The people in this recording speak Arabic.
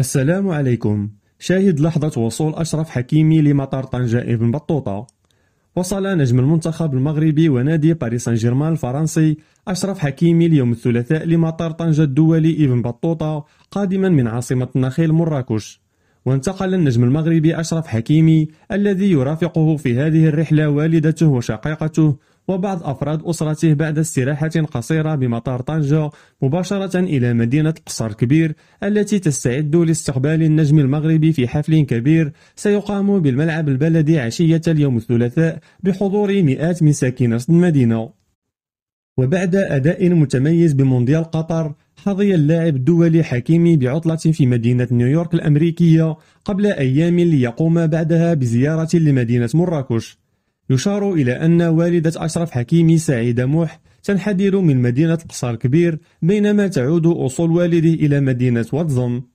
السلام عليكم شاهد لحظة وصول أشرف حكيمي لمطار طنجة ابن بطوطة وصل نجم المنتخب المغربي ونادي باريس سان جيرمان الفرنسي أشرف حكيمي اليوم الثلاثاء لمطار طنجة الدولي ابن بطوطة قادما من عاصمة النخيل مراكش وانتقل النجم المغربي أشرف حكيمي الذي يرافقه في هذه الرحلة والدته وشقيقته وبعض أفراد أسرته بعد استراحة قصيرة بمطار طنجة مباشرة إلى مدينة قصر كبير التي تستعد لاستقبال النجم المغربي في حفل كبير سيقام بالملعب البلدي عشية اليوم الثلاثاء بحضور مئات من ساكنة المدينة وبعد أداء متميز بمونديال قطر حظي اللاعب الدولي حكيمي بعطلة في مدينة نيويورك الأمريكية قبل أيام ليقوم بعدها بزيارة لمدينة مراكش يشار إلى أن والدة أشرف حكيمي سعيدة موح تنحدر من مدينة قصر كبير بينما تعود أصول والده إلى مدينة واتزم